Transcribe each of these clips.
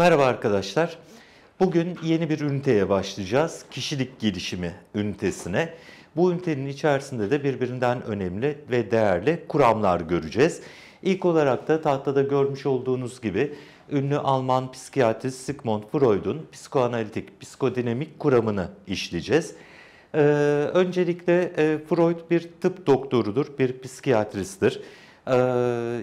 Merhaba arkadaşlar. Bugün yeni bir üniteye başlayacağız. Kişilik gelişimi ünitesine. Bu ünitenin içerisinde de birbirinden önemli ve değerli kuramlar göreceğiz. İlk olarak da tahtada görmüş olduğunuz gibi ünlü Alman psikiyatrist Sigmund Freud'un psikoanalitik psikodinamik kuramını işleyeceğiz. Ee, öncelikle e, Freud bir tıp doktorudur, bir psikiyatristtir. Ee,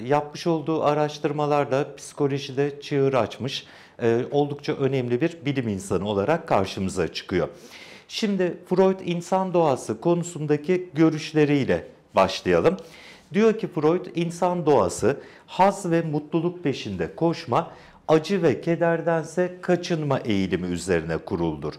yapmış olduğu araştırmalarda psikolojide çığır açmış e, oldukça önemli bir bilim insanı olarak karşımıza çıkıyor. Şimdi Freud insan doğası konusundaki görüşleriyle başlayalım. Diyor ki Freud insan doğası haz ve mutluluk peşinde koşma, acı ve kederdense kaçınma eğilimi üzerine kuruldur.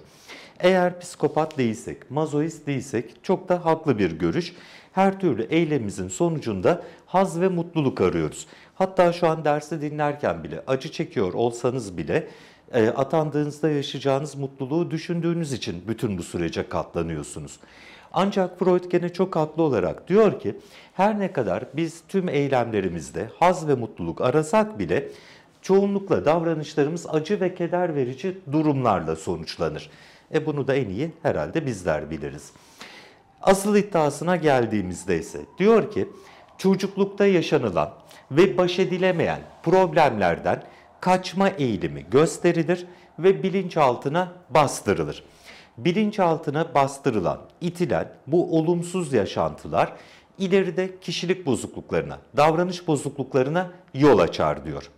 Eğer psikopat değilsek, mazoist değilsek çok da haklı bir görüş. Her türlü eylemimizin sonucunda haz ve mutluluk arıyoruz. Hatta şu an dersi dinlerken bile acı çekiyor olsanız bile e, atandığınızda yaşayacağınız mutluluğu düşündüğünüz için bütün bu sürece katlanıyorsunuz. Ancak Freud gene çok haklı olarak diyor ki her ne kadar biz tüm eylemlerimizde haz ve mutluluk arasak bile çoğunlukla davranışlarımız acı ve keder verici durumlarla sonuçlanır. E bunu da en iyi herhalde bizler biliriz. Asıl iddiasına geldiğimizde ise diyor ki çocuklukta yaşanılan ve baş edilemeyen problemlerden kaçma eğilimi gösterilir ve bilinçaltına bastırılır. Bilinçaltına bastırılan, itilen bu olumsuz yaşantılar ileride kişilik bozukluklarına, davranış bozukluklarına yol açar diyor.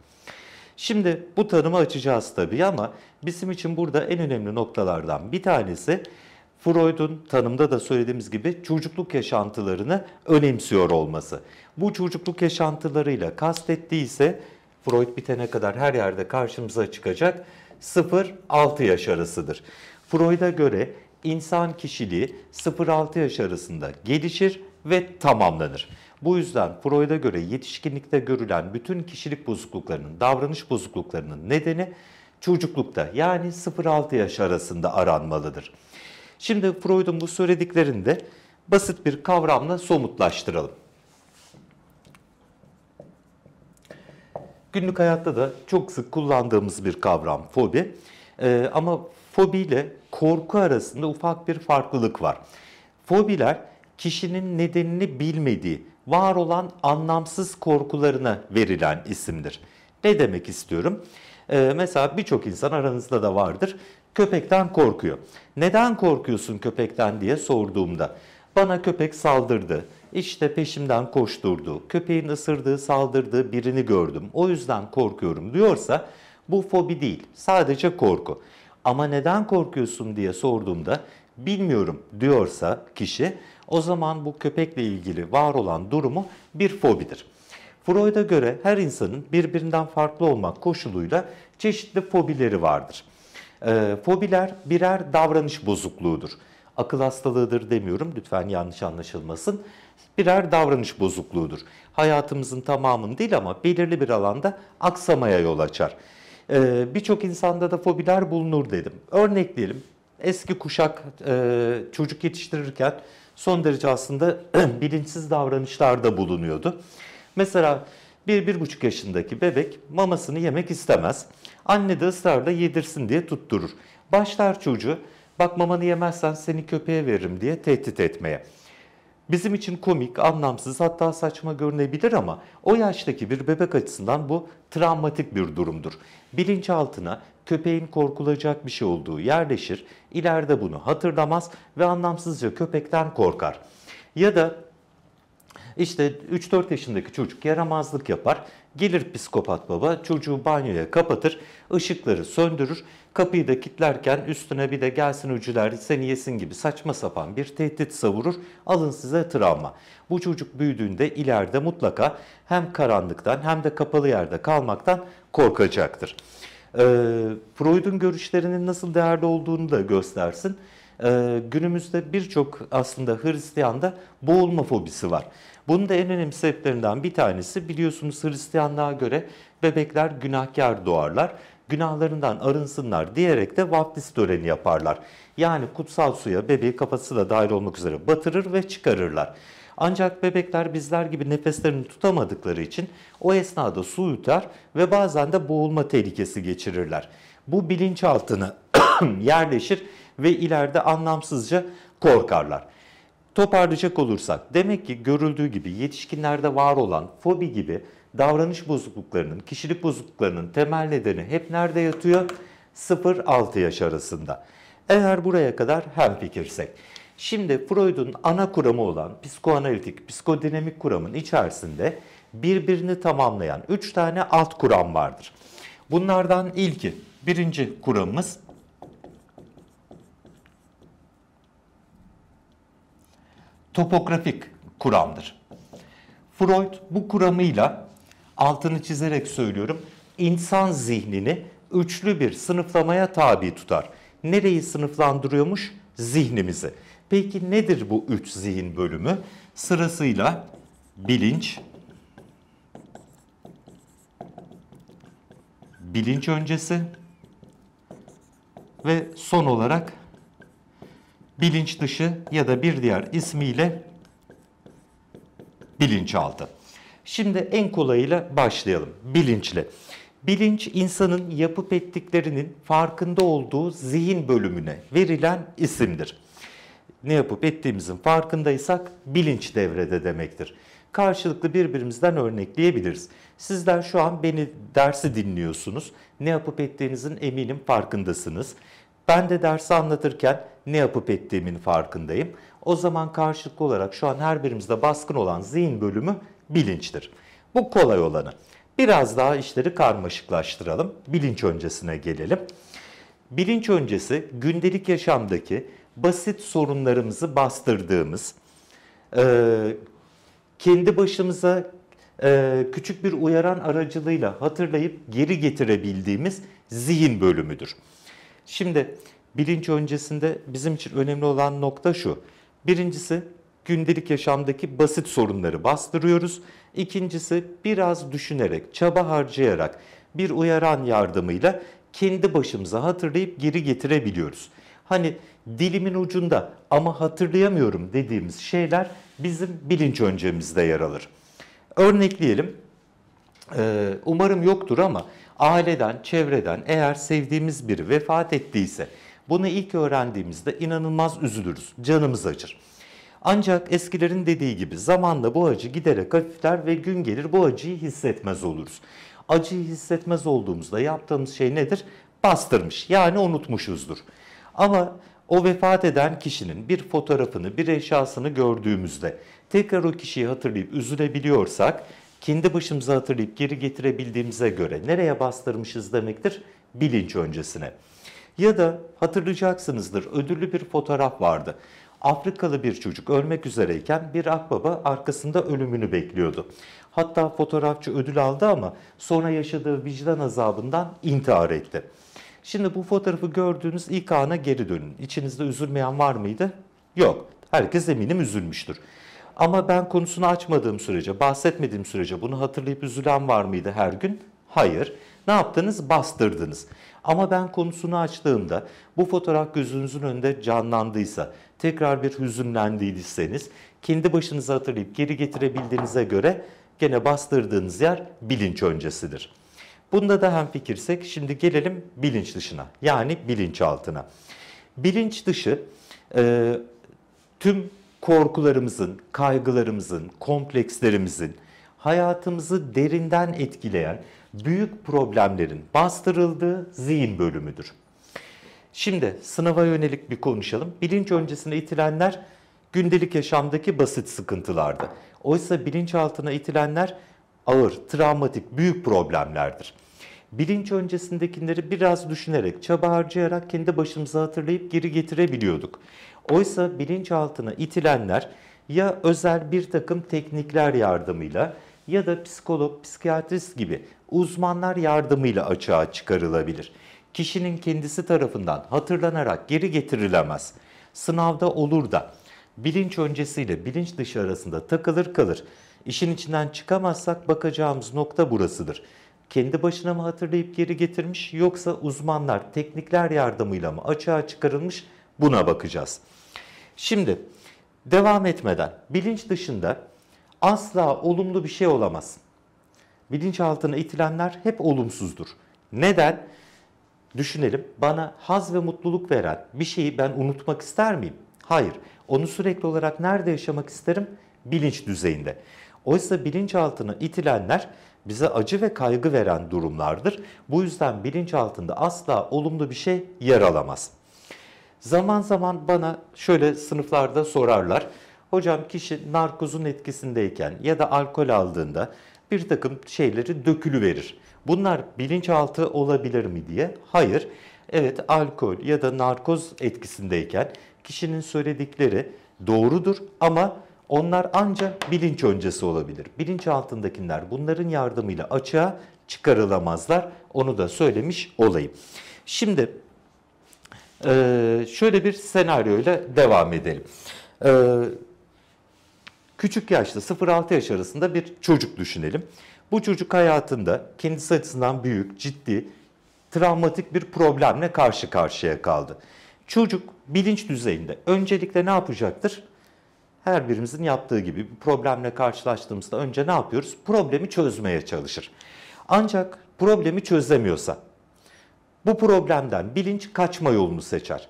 Şimdi bu tanımı açacağız tabii ama bizim için burada en önemli noktalardan bir tanesi Freud'un tanımda da söylediğimiz gibi çocukluk yaşantılarını önemsiyor olması. Bu çocukluk yaşantılarıyla kastettiyse Freud bitene kadar her yerde karşımıza çıkacak 0-6 yaş arasıdır. Freud'a göre insan kişiliği 0-6 yaş arasında gelişir ve tamamlanır. Bu yüzden Freud'a göre yetişkinlikte görülen bütün kişilik bozukluklarının, davranış bozukluklarının nedeni çocuklukta yani 0-6 yaş arasında aranmalıdır. Şimdi Freud'un bu söylediklerini de basit bir kavramla somutlaştıralım. Günlük hayatta da çok sık kullandığımız bir kavram fobi. Ee, ama fobi ile korku arasında ufak bir farklılık var. Fobiler kişinin nedenini bilmediği, var olan anlamsız korkularına verilen isimdir. Ne demek istiyorum? Ee, mesela birçok insan aranızda da vardır. Köpekten korkuyor. Neden korkuyorsun köpekten diye sorduğumda bana köpek saldırdı. İşte peşimden koşturdu. Köpeğin ısırdığı, saldırdığı birini gördüm. O yüzden korkuyorum diyorsa bu fobi değil. Sadece korku. Ama neden korkuyorsun diye sorduğumda bilmiyorum diyorsa kişi o zaman bu köpekle ilgili var olan durumu bir fobidir. Freud'a göre her insanın birbirinden farklı olmak koşuluyla çeşitli fobileri vardır. E, fobiler birer davranış bozukluğudur. Akıl hastalığıdır demiyorum lütfen yanlış anlaşılmasın. Birer davranış bozukluğudur. Hayatımızın tamamını değil ama belirli bir alanda aksamaya yol açar. E, Birçok insanda da fobiler bulunur dedim. Örnekleyelim eski kuşak e, çocuk yetiştirirken son derece aslında bilinçsiz davranışlarda bulunuyordu. Mesela 1 buçuk yaşındaki bebek mamasını yemek istemez. Anne de ısrarla yedirsin diye tutturur. Başlar çocuğu bak mamanı yemezsen seni köpeğe veririm diye tehdit etmeye. Bizim için komik, anlamsız hatta saçma görünebilir ama o yaştaki bir bebek açısından bu travmatik bir durumdur. Bilinçaltına köpeğin korkulacak bir şey olduğu yerleşir, ileride bunu hatırlamaz ve anlamsızca köpekten korkar. Ya da işte 3-4 yaşındaki çocuk yaramazlık yapar. Gelir psikopat baba çocuğu banyoya kapatır, ışıkları söndürür, kapıyı da kilitlerken üstüne bir de gelsin öcüler seni yesin gibi saçma sapan bir tehdit savurur. Alın size travma. Bu çocuk büyüdüğünde ileride mutlaka hem karanlıktan hem de kapalı yerde kalmaktan korkacaktır. E, Freud'un görüşlerinin nasıl değerli olduğunu da göstersin. E, günümüzde birçok aslında Hristiyan'da boğulma fobisi var. Bunun da en önemli sebeplerinden bir tanesi biliyorsunuz Hristiyanlığa göre bebekler günahkar doğarlar. Günahlarından arınsınlar diyerek de vaftiz töreni yaparlar. Yani kutsal suya bebeği kafası da dahil olmak üzere batırır ve çıkarırlar. Ancak bebekler bizler gibi nefeslerini tutamadıkları için o esnada su yutar ve bazen de boğulma tehlikesi geçirirler. Bu bilinçaltına yerleşir ve ileride anlamsızca korkarlar. Toparlayacak olursak demek ki görüldüğü gibi yetişkinlerde var olan fobi gibi davranış bozukluklarının, kişilik bozukluklarının temel nedeni hep nerede yatıyor? 0-6 yaş arasında. Eğer buraya kadar hem fikirsek. Şimdi Freud'un ana kuramı olan psikoanalitik, psikodinamik kuramın içerisinde birbirini tamamlayan 3 tane alt kuram vardır. Bunlardan ilki, birinci kuramımız topografik kuramdır. Freud bu kuramıyla altını çizerek söylüyorum insan zihnini üçlü bir sınıflamaya tabi tutar. Nereyi sınıflandırıyormuş? Zihnimizi. Peki nedir bu üç zihin bölümü? Sırasıyla bilinç, bilinç öncesi ve son olarak bilinç dışı ya da bir diğer ismiyle bilinçaltı. Şimdi en kolayıyla başlayalım. bilinçle. Bilinç insanın yapıp ettiklerinin farkında olduğu zihin bölümüne verilen isimdir. Ne yapıp ettiğimizin farkındaysak bilinç devrede demektir. Karşılıklı birbirimizden örnekleyebiliriz. Sizler şu an beni dersi dinliyorsunuz. Ne yapıp ettiğinizin eminim farkındasınız. Ben de dersi anlatırken ne yapıp ettiğimin farkındayım. O zaman karşılıklı olarak şu an her birimizde baskın olan zihin bölümü bilinçtir. Bu kolay olanı. Biraz daha işleri karmaşıklaştıralım. Bilinç öncesine gelelim. Bilinç öncesi gündelik yaşamdaki basit sorunlarımızı bastırdığımız, e, kendi başımıza e, küçük bir uyaran aracılığıyla hatırlayıp geri getirebildiğimiz zihin bölümüdür. Şimdi bilinç öncesinde bizim için önemli olan nokta şu. Birincisi gündelik yaşamdaki basit sorunları bastırıyoruz. İkincisi biraz düşünerek, çaba harcayarak bir uyaran yardımıyla kendi başımıza hatırlayıp geri getirebiliyoruz. Hani dilimin ucunda ama hatırlayamıyorum dediğimiz şeyler bizim bilinç öncemizde yer alır. Örnekleyelim. Ee, umarım yoktur ama aileden, çevreden eğer sevdiğimiz biri vefat ettiyse bunu ilk öğrendiğimizde inanılmaz üzülürüz, canımız acır. Ancak eskilerin dediği gibi zamanla bu acı giderek hafifler ve gün gelir bu acıyı hissetmez oluruz. Acıyı hissetmez olduğumuzda yaptığımız şey nedir? Bastırmış yani unutmuşuzdur. Ama o vefat eden kişinin bir fotoğrafını, bir eşyasını gördüğümüzde tekrar o kişiyi hatırlayıp üzülebiliyorsak kendi başımıza hatırlayıp geri getirebildiğimize göre nereye bastırmışız demektir bilinç öncesine. Ya da hatırlayacaksınızdır ödüllü bir fotoğraf vardı. Afrikalı bir çocuk ölmek üzereyken bir akbaba arkasında ölümünü bekliyordu. Hatta fotoğrafçı ödül aldı ama sonra yaşadığı vicdan azabından intihar etti. Şimdi bu fotoğrafı gördüğünüz ilk ana geri dönün. İçinizde üzülmeyen var mıydı? Yok. Herkes eminim üzülmüştür. Ama ben konusunu açmadığım sürece, bahsetmediğim sürece bunu hatırlayıp üzülen var mıydı her gün? Hayır. Ne yaptınız? Bastırdınız. Ama ben konusunu açtığımda bu fotoğraf gözünüzün önünde canlandıysa, tekrar bir hüzünlendiyseniz, kendi başınıza hatırlayıp geri getirebildiğinize göre gene bastırdığınız yer bilinç öncesidir. Bunda da hem fikirsek şimdi gelelim bilinç dışına yani bilinç altına. Bilinç dışı e, tüm korkularımızın, kaygılarımızın, komplekslerimizin hayatımızı derinden etkileyen büyük problemlerin bastırıldığı zihin bölümüdür. Şimdi sınava yönelik bir konuşalım. Bilinç öncesine itilenler gündelik yaşamdaki basit sıkıntılardı. Oysa bilinçaltına itilenler ağır, travmatik, büyük problemlerdir bilinç öncesindekileri biraz düşünerek, çaba harcayarak kendi başımıza hatırlayıp geri getirebiliyorduk. Oysa bilinç altına itilenler ya özel bir takım teknikler yardımıyla ya da psikolog, psikiyatrist gibi uzmanlar yardımıyla açığa çıkarılabilir. Kişinin kendisi tarafından hatırlanarak geri getirilemez. Sınavda olur da bilinç öncesiyle bilinç dışı arasında takılır kalır. İşin içinden çıkamazsak bakacağımız nokta burasıdır kendi başına mı hatırlayıp geri getirmiş yoksa uzmanlar, teknikler yardımıyla mı açığa çıkarılmış buna bakacağız. Şimdi devam etmeden bilinç dışında asla olumlu bir şey olamaz. Bilinçaltına itilenler hep olumsuzdur. Neden? Düşünelim bana haz ve mutluluk veren bir şeyi ben unutmak ister miyim? Hayır. Onu sürekli olarak nerede yaşamak isterim? Bilinç düzeyinde. Oysa bilinçaltını itilenler bize acı ve kaygı veren durumlardır. Bu yüzden bilinçaltında asla olumlu bir şey yer alamaz. Zaman zaman bana şöyle sınıflarda sorarlar. Hocam kişi narkozun etkisindeyken ya da alkol aldığında bir takım şeyleri dökülü verir. Bunlar bilinçaltı olabilir mi diye? Hayır. Evet alkol ya da narkoz etkisindeyken kişinin söyledikleri doğrudur ama onlar ancak bilinç öncesi olabilir. Bilinç altındakiler bunların yardımıyla açığa çıkarılamazlar. Onu da söylemiş olayım. Şimdi e, şöyle bir senaryoyla devam edelim. E, küçük yaşta 0-6 yaş arasında bir çocuk düşünelim. Bu çocuk hayatında kendisi açısından büyük, ciddi, travmatik bir problemle karşı karşıya kaldı. Çocuk bilinç düzeyinde öncelikle ne yapacaktır? her birimizin yaptığı gibi bir problemle karşılaştığımızda önce ne yapıyoruz? Problemi çözmeye çalışır. Ancak problemi çözemiyorsa bu problemden bilinç kaçma yolunu seçer.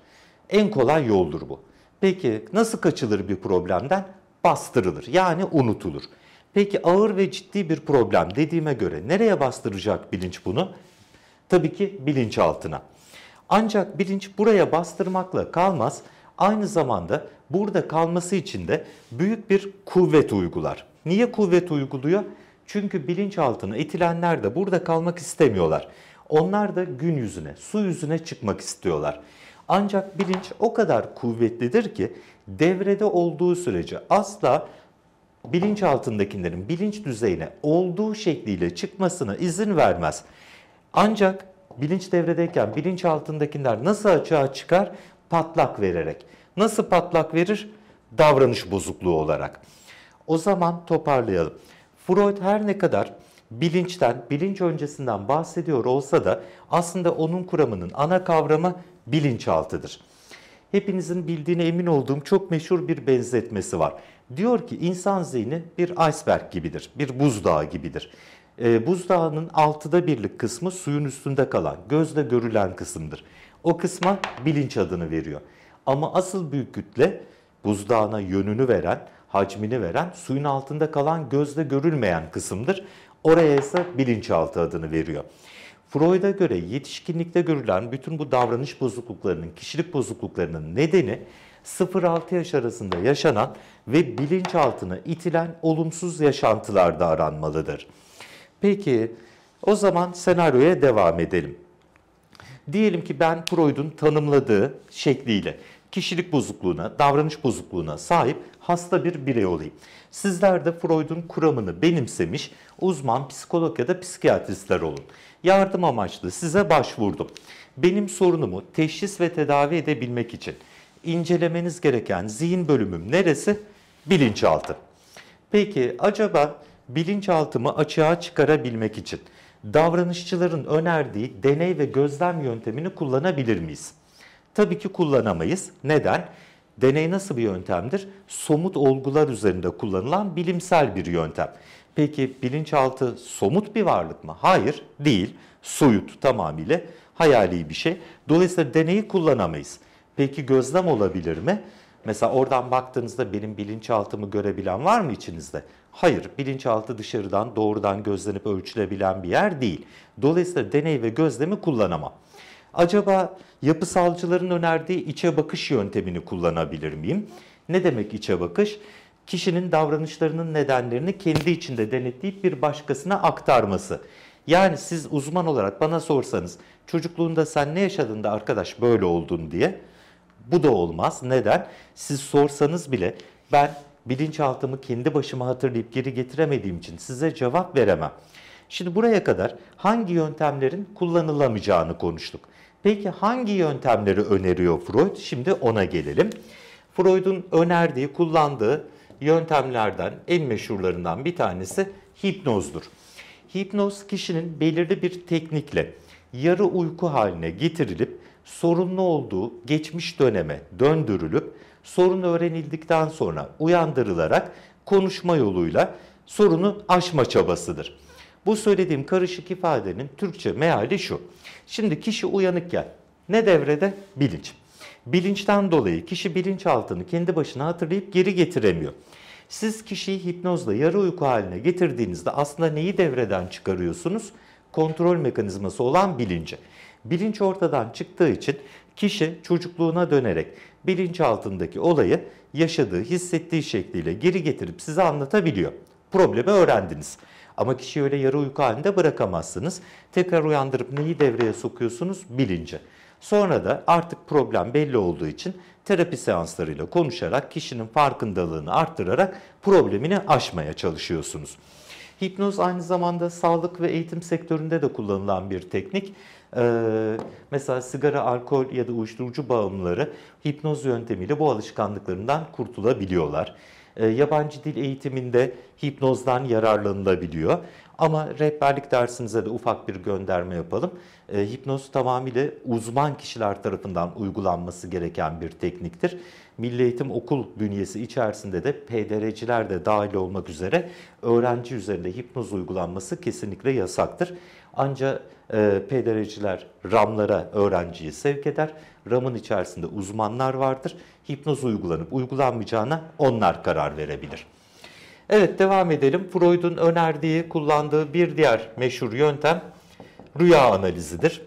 En kolay yoldur bu. Peki nasıl kaçılır bir problemden? Bastırılır yani unutulur. Peki ağır ve ciddi bir problem dediğime göre nereye bastıracak bilinç bunu? Tabii ki bilinç altına. Ancak bilinç buraya bastırmakla kalmaz Aynı zamanda burada kalması için de büyük bir kuvvet uygular. Niye kuvvet uyguluyor? Çünkü bilinçaltına itilenler de burada kalmak istemiyorlar. Onlar da gün yüzüne, su yüzüne çıkmak istiyorlar. Ancak bilinç o kadar kuvvetlidir ki devrede olduğu sürece asla bilinç altındakilerin bilinç düzeyine olduğu şekliyle çıkmasına izin vermez. Ancak bilinç devredeyken bilinç altındakiler nasıl açığa çıkar? patlak vererek. Nasıl patlak verir? Davranış bozukluğu olarak. O zaman toparlayalım. Freud her ne kadar bilinçten, bilinç öncesinden bahsediyor olsa da aslında onun kuramının ana kavramı bilinçaltıdır. Hepinizin bildiğine emin olduğum çok meşhur bir benzetmesi var. Diyor ki insan zihni bir iceberg gibidir, bir buzdağı gibidir. E, buzdağının altıda birlik kısmı suyun üstünde kalan, gözle görülen kısımdır. O kısma bilinç adını veriyor. Ama asıl büyük kütle buzdağına yönünü veren, hacmini veren, suyun altında kalan gözle görülmeyen kısımdır. Oraya ise bilinçaltı adını veriyor. Freud'a göre yetişkinlikte görülen bütün bu davranış bozukluklarının, kişilik bozukluklarının nedeni 0-6 yaş arasında yaşanan ve bilinçaltına itilen olumsuz yaşantılarda aranmalıdır. Peki o zaman senaryoya devam edelim. Diyelim ki ben Freud'un tanımladığı şekliyle kişilik bozukluğuna, davranış bozukluğuna sahip hasta bir birey olayım. Sizler de Freud'un kuramını benimsemiş uzman psikolog ya da psikiyatristler olun. Yardım amaçlı size başvurdum. Benim sorunumu teşhis ve tedavi edebilmek için incelemeniz gereken zihin bölümüm neresi? Bilinçaltı. Peki acaba bilinçaltımı açığa çıkarabilmek için davranışçıların önerdiği deney ve gözlem yöntemini kullanabilir miyiz? Tabii ki kullanamayız. Neden? Deney nasıl bir yöntemdir? Somut olgular üzerinde kullanılan bilimsel bir yöntem. Peki bilinçaltı somut bir varlık mı? Hayır, değil. Soyut tamamıyla hayali bir şey. Dolayısıyla deneyi kullanamayız. Peki gözlem olabilir mi? Mesela oradan baktığınızda benim bilinçaltımı görebilen var mı içinizde? Hayır, bilinçaltı dışarıdan doğrudan gözlenip ölçülebilen bir yer değil. Dolayısıyla deney ve gözlemi kullanamam. Acaba yapısalcıların önerdiği içe bakış yöntemini kullanabilir miyim? Ne demek içe bakış? Kişinin davranışlarının nedenlerini kendi içinde denetleyip bir başkasına aktarması. Yani siz uzman olarak bana sorsanız çocukluğunda sen ne yaşadın da arkadaş böyle oldun diye bu da olmaz. Neden? Siz sorsanız bile ben bilinçaltımı kendi başıma hatırlayıp geri getiremediğim için size cevap veremem. Şimdi buraya kadar hangi yöntemlerin kullanılamayacağını konuştuk. Peki hangi yöntemleri öneriyor Freud? Şimdi ona gelelim. Freud'un önerdiği, kullandığı yöntemlerden en meşhurlarından bir tanesi hipnozdur. Hipnoz kişinin belirli bir teknikle yarı uyku haline getirilip sorunlu olduğu geçmiş döneme döndürülüp sorun öğrenildikten sonra uyandırılarak konuşma yoluyla sorunu aşma çabasıdır. Bu söylediğim karışık ifadenin Türkçe meali şu. Şimdi kişi uyanıkken ne devrede? Bilinç. Bilinçten dolayı kişi bilinçaltını kendi başına hatırlayıp geri getiremiyor. Siz kişiyi hipnozla yarı uyku haline getirdiğinizde aslında neyi devreden çıkarıyorsunuz? Kontrol mekanizması olan bilinci. Bilinç ortadan çıktığı için kişi çocukluğuna dönerek bilinç altındaki olayı yaşadığı, hissettiği şekliyle geri getirip size anlatabiliyor. Problemi öğrendiniz. Ama kişiyi öyle yarı uyku halinde bırakamazsınız. Tekrar uyandırıp neyi devreye sokuyorsunuz? Bilinci. Sonra da artık problem belli olduğu için terapi seanslarıyla konuşarak kişinin farkındalığını arttırarak problemini aşmaya çalışıyorsunuz. Hipnoz aynı zamanda sağlık ve eğitim sektöründe de kullanılan bir teknik. Ee, mesela sigara, alkol ya da uyuşturucu bağımlıları hipnoz yöntemiyle bu alışkanlıklarından kurtulabiliyorlar. Ee, yabancı dil eğitiminde hipnozdan yararlanılabiliyor. Ama rehberlik dersimize de ufak bir gönderme yapalım. E, hipnoz tamamıyla uzman kişiler tarafından uygulanması gereken bir tekniktir. Milli Eğitim Okul bünyesi içerisinde de PDR'ciler de dahil olmak üzere öğrenci üzerinde hipnoz uygulanması kesinlikle yasaktır. Ancak e, PDR'ciler RAM'lara öğrenciyi sevk eder. RAM'ın içerisinde uzmanlar vardır. Hipnoz uygulanıp uygulanmayacağına onlar karar verebilir. Evet devam edelim. Freud'un önerdiği, kullandığı bir diğer meşhur yöntem rüya analizidir.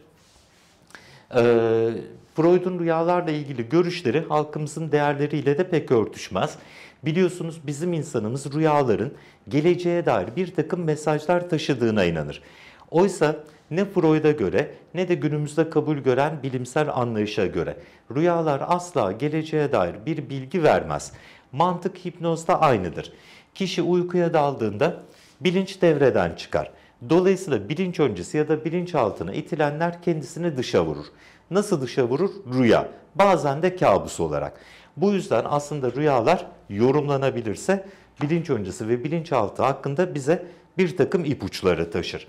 Ee, Freud'un rüyalarla ilgili görüşleri halkımızın değerleriyle de pek örtüşmez. Biliyorsunuz bizim insanımız rüyaların geleceğe dair bir takım mesajlar taşıdığına inanır. Oysa ne Freud'a göre ne de günümüzde kabul gören bilimsel anlayışa göre rüyalar asla geleceğe dair bir bilgi vermez. Mantık hipnozda aynıdır. Kişi uykuya daldığında bilinç devreden çıkar. Dolayısıyla bilinç öncesi ya da bilinç altına itilenler kendisini dışa vurur. Nasıl dışa vurur? Rüya. Bazen de kabus olarak. Bu yüzden aslında rüyalar yorumlanabilirse bilinç öncesi ve bilinçaltı hakkında bize bir takım ipuçları taşır.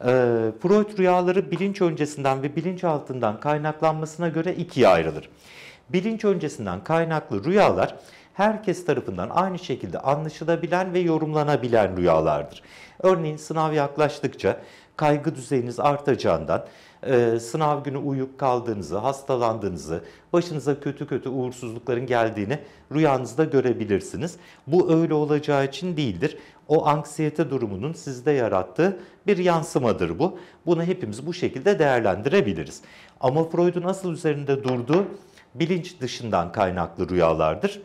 E, Freud rüyaları bilinç öncesinden ve bilinç altından kaynaklanmasına göre ikiye ayrılır. Bilinç öncesinden kaynaklı rüyalar herkes tarafından aynı şekilde anlaşılabilen ve yorumlanabilen rüyalardır. Örneğin sınav yaklaştıkça kaygı düzeyiniz artacağından, e, sınav günü uyuyup kaldığınızı, hastalandığınızı, başınıza kötü kötü uğursuzlukların geldiğini rüyanızda görebilirsiniz. Bu öyle olacağı için değildir. O anksiyete durumunun sizde yarattığı bir yansımadır bu. Bunu hepimiz bu şekilde değerlendirebiliriz. Ama Freud'un asıl üzerinde durduğu bilinç dışından kaynaklı rüyalardır.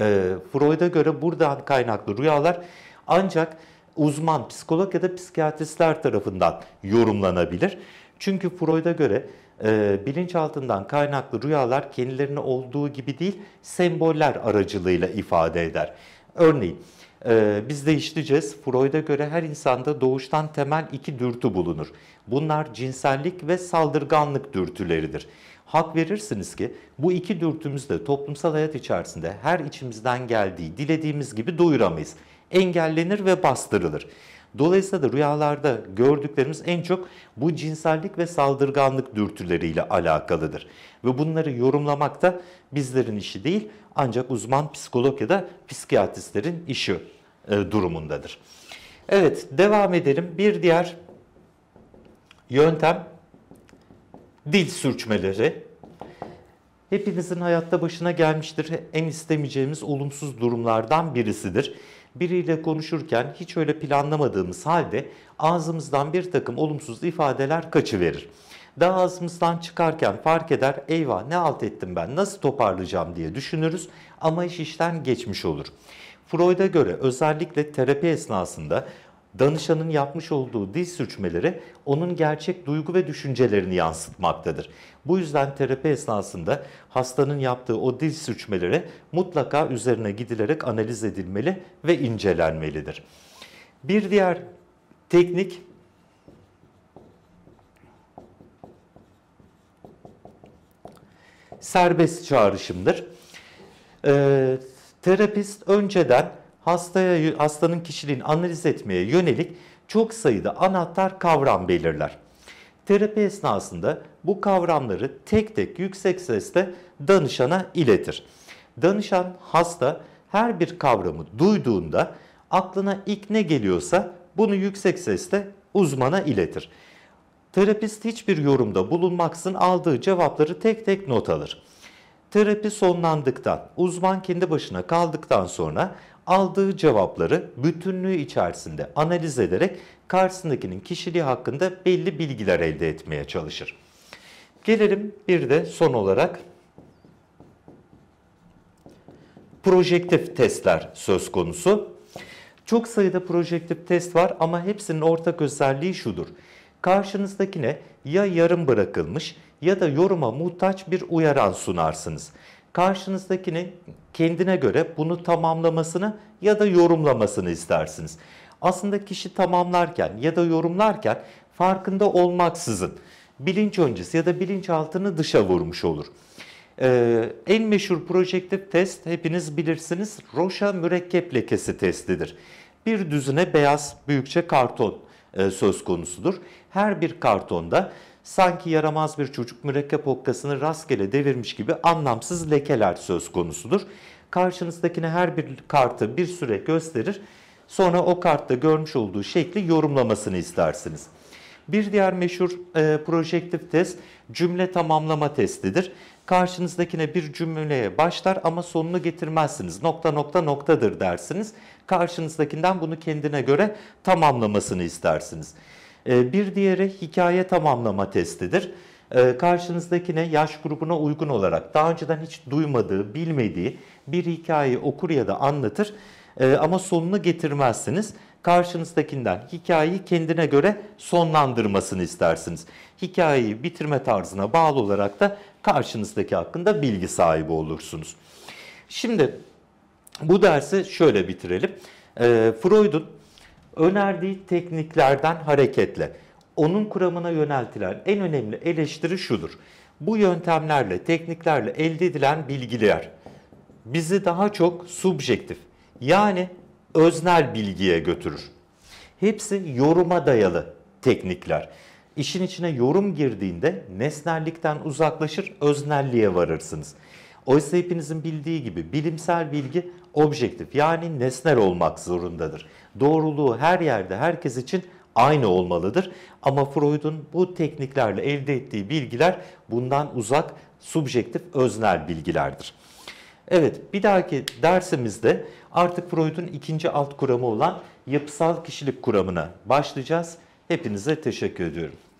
E, Freud'a göre buradan kaynaklı rüyalar ancak uzman psikolog ya da psikiyatristler tarafından yorumlanabilir. Çünkü Freud'a göre e, bilinçaltından kaynaklı rüyalar kendilerine olduğu gibi değil, semboller aracılığıyla ifade eder. Örneğin e, biz değiştireceğiz. Freud'a göre her insanda doğuştan temel iki dürtü bulunur. Bunlar cinsellik ve saldırganlık dürtüleridir. Hak verirsiniz ki bu iki dürtümüz de toplumsal hayat içerisinde her içimizden geldiği dilediğimiz gibi duyuramayız, Engellenir ve bastırılır. Dolayısıyla da rüyalarda gördüklerimiz en çok bu cinsellik ve saldırganlık dürtüleriyle alakalıdır. Ve bunları yorumlamak da bizlerin işi değil ancak uzman psikolog ya da psikiyatristlerin işi e, durumundadır. Evet devam edelim. Bir diğer yöntem dil sürçmeleri. Hepinizin hayatta başına gelmiştir en istemeyeceğimiz olumsuz durumlardan birisidir biriyle konuşurken hiç öyle planlamadığımız halde ağzımızdan bir takım olumsuz ifadeler kaçıverir. Daha ağzımızdan çıkarken fark eder eyvah ne alt ettim ben nasıl toparlayacağım diye düşünürüz ama iş işten geçmiş olur. Freud'a göre özellikle terapi esnasında danışanın yapmış olduğu dil sürçmeleri onun gerçek duygu ve düşüncelerini yansıtmaktadır. Bu yüzden terapi esnasında hastanın yaptığı o dil sürçmeleri mutlaka üzerine gidilerek analiz edilmeli ve incelenmelidir. Bir diğer teknik serbest çağrışımdır. Ee, terapist önceden hastaya hastanın kişiliğini analiz etmeye yönelik çok sayıda anahtar kavram belirler. Terapi esnasında bu kavramları tek tek yüksek sesle danışana iletir. Danışan hasta her bir kavramı duyduğunda aklına ilk ne geliyorsa bunu yüksek sesle uzmana iletir. Terapist hiçbir yorumda bulunmaksın aldığı cevapları tek tek not alır. Terapi sonlandıktan, uzman kendi başına kaldıktan sonra aldığı cevapları bütünlüğü içerisinde analiz ederek karşısındakinin kişiliği hakkında belli bilgiler elde etmeye çalışır. Gelelim bir de son olarak projektif testler söz konusu. Çok sayıda projektif test var ama hepsinin ortak özelliği şudur. Karşınızdakine ya yarım bırakılmış ya da yoruma muhtaç bir uyaran sunarsınız. Karşınızdakini kendine göre bunu tamamlamasını ya da yorumlamasını istersiniz. Aslında kişi tamamlarken ya da yorumlarken farkında olmaksızın bilinç öncesi ya da bilinç altını dışa vurmuş olur. Ee, en meşhur projektif test hepiniz bilirsiniz Roşa mürekkep lekesi testidir. Bir düzine beyaz büyükçe karton e, söz konusudur. Her bir kartonda sanki yaramaz bir çocuk mürekkep okkasını rastgele devirmiş gibi anlamsız lekeler söz konusudur. Karşınızdakine her bir kartı bir süre gösterir, sonra o kartta görmüş olduğu şekli yorumlamasını istersiniz. Bir diğer meşhur e, projektif test cümle tamamlama testidir. Karşınızdakine bir cümleye başlar ama sonunu getirmezsiniz. Nokta nokta noktadır dersiniz. Karşınızdakinden bunu kendine göre tamamlamasını istersiniz. Ee, bir diğeri hikaye tamamlama testidir. Ee, karşınızdakine yaş grubuna uygun olarak daha önceden hiç duymadığı, bilmediği bir hikayeyi okur ya da anlatır ee, ama sonunu getirmezsiniz. Karşınızdakinden hikayeyi kendine göre sonlandırmasını istersiniz. Hikayeyi bitirme tarzına bağlı olarak da karşınızdaki hakkında bilgi sahibi olursunuz. Şimdi bu dersi şöyle bitirelim. Freud'un önerdiği tekniklerden hareketle onun kuramına yöneltilen en önemli eleştiri şudur. Bu yöntemlerle, tekniklerle elde edilen bilgiler bizi daha çok subjektif yani öznel bilgiye götürür. Hepsi yoruma dayalı teknikler. İşin içine yorum girdiğinde nesnellikten uzaklaşır, öznelliğe varırsınız. Oysa hepinizin bildiği gibi bilimsel bilgi objektif yani nesnel olmak zorundadır. Doğruluğu her yerde herkes için aynı olmalıdır. Ama Freud'un bu tekniklerle elde ettiği bilgiler bundan uzak subjektif öznel bilgilerdir. Evet bir dahaki dersimizde artık Freud'un ikinci alt kuramı olan yapısal kişilik kuramına başlayacağız. Hepinize teşekkür ediyorum.